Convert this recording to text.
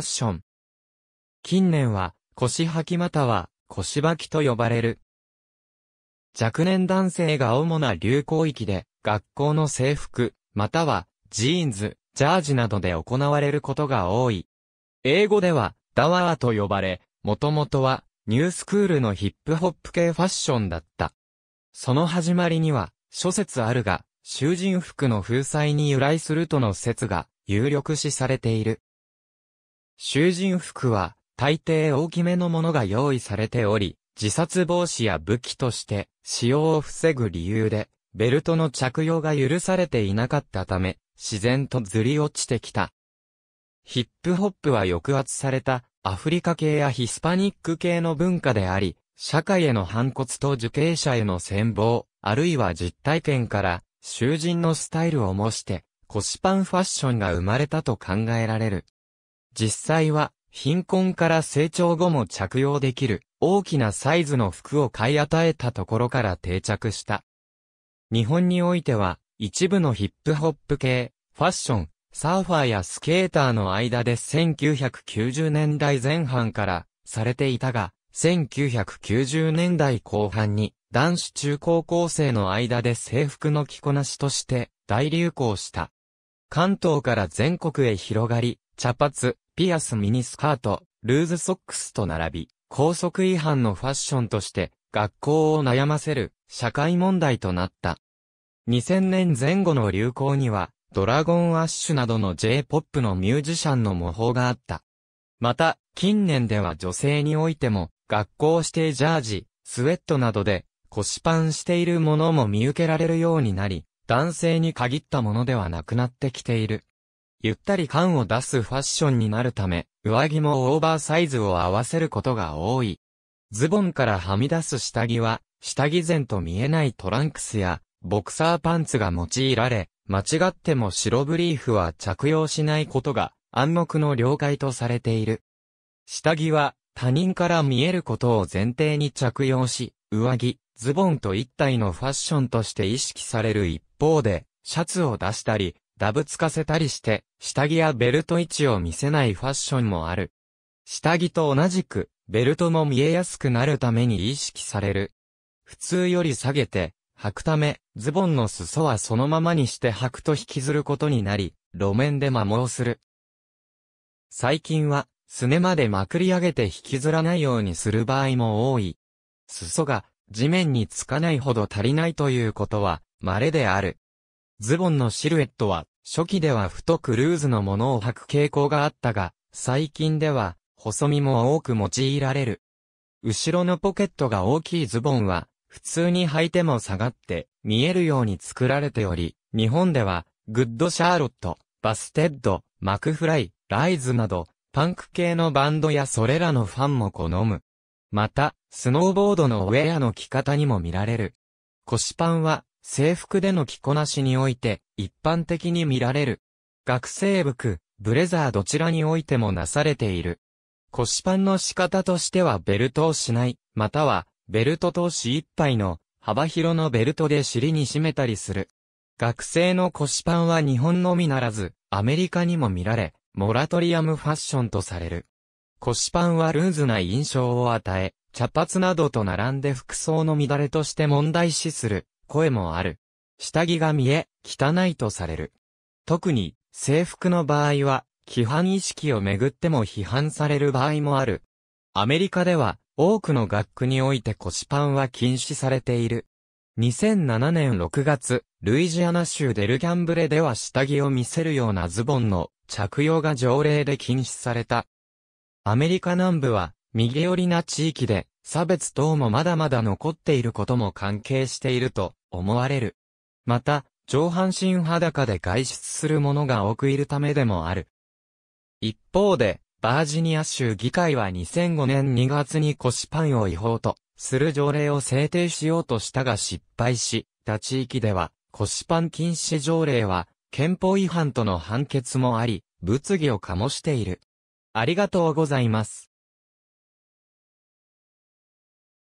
ファッション。近年は、腰履きまたは、腰履きと呼ばれる。若年男性が主な流行域で、学校の制服、または、ジーンズ、ジャージなどで行われることが多い。英語では、ダワーと呼ばれ、もともとは、ニュースクールのヒップホップ系ファッションだった。その始まりには、諸説あるが、囚人服の風采に由来するとの説が有力視されている。囚人服は、大抵大きめのものが用意されており、自殺防止や武器として使用を防ぐ理由で、ベルトの着用が許されていなかったため、自然とずり落ちてきた。ヒップホップは抑圧されたアフリカ系やヒスパニック系の文化であり、社会への反骨と受刑者への戦争、あるいは実体験から囚人のスタイルを模して、腰パンファッションが生まれたと考えられる。実際は、貧困から成長後も着用できる、大きなサイズの服を買い与えたところから定着した。日本においては、一部のヒップホップ系、ファッション、サーファーやスケーターの間で1990年代前半からされていたが、1990年代後半に男子中高校生の間で制服の着こなしとして大流行した。関東から全国へ広がり、茶髪、ピアスミニスカート、ルーズソックスと並び、高速違反のファッションとして、学校を悩ませる、社会問題となった。2000年前後の流行には、ドラゴンアッシュなどの J-POP のミュージシャンの模倣があった。また、近年では女性においても、学校指定ジャージ、スウェットなどで、腰パンしているものも見受けられるようになり、男性に限ったものではなくなってきている。ゆったり感を出すファッションになるため、上着もオーバーサイズを合わせることが多い。ズボンからはみ出す下着は、下着前と見えないトランクスや、ボクサーパンツが用いられ、間違っても白ブリーフは着用しないことが、暗黙の了解とされている。下着は、他人から見えることを前提に着用し、上着、ズボンと一体のファッションとして意識される一方で、シャツを出したり、ダブつかせたりして、下着やベルト位置を見せないファッションもある。下着と同じく、ベルトも見えやすくなるために意識される。普通より下げて、履くため、ズボンの裾はそのままにして履くと引きずることになり、路面で摩耗する。最近は、すねまでまくり上げて引きずらないようにする場合も多い。裾が地面につかないほど足りないということは稀である。ズボンのシルエットは初期では太くルーズのものを履く傾向があったが、最近では、細身も多く用いられる。後ろのポケットが大きいズボンは、普通に履いても下がって見えるように作られており、日本では、グッドシャーロット、バステッド、マクフライ、ライズなど、パンク系のバンドやそれらのファンも好む。また、スノーボードのウェアの着方にも見られる。腰パンは、制服での着こなしにおいて、一般的に見られる。学生服、ブレザーどちらにおいてもなされている。腰パンの仕方としてはベルトをしない、または、ベルトとし一杯の、幅広のベルトで尻に締めたりする。学生の腰パンは日本のみならず、アメリカにも見られ、モラトリアムファッションとされる。腰パンはルーズな印象を与え、茶髪などと並んで服装の乱れとして問題視する声もある。下着が見え、汚いとされる。特に、制服の場合は、規範意識をめぐっても批判される場合もある。アメリカでは、多くの学区において腰パンは禁止されている。2007年6月、ルイジアナ州デルギャンブレでは下着を見せるようなズボンの着用が条例で禁止された。アメリカ南部は、右寄りな地域で、差別等もまだまだ残っていることも関係していると思われる。また、上半身裸で外出する者が多くいるためでもある。一方で、バージニア州議会は2005年2月に腰パンを違法とする条例を制定しようとしたが失敗し、他地域では腰パン禁止条例は憲法違反との判決もあり、物議を醸している。ありがとうございます。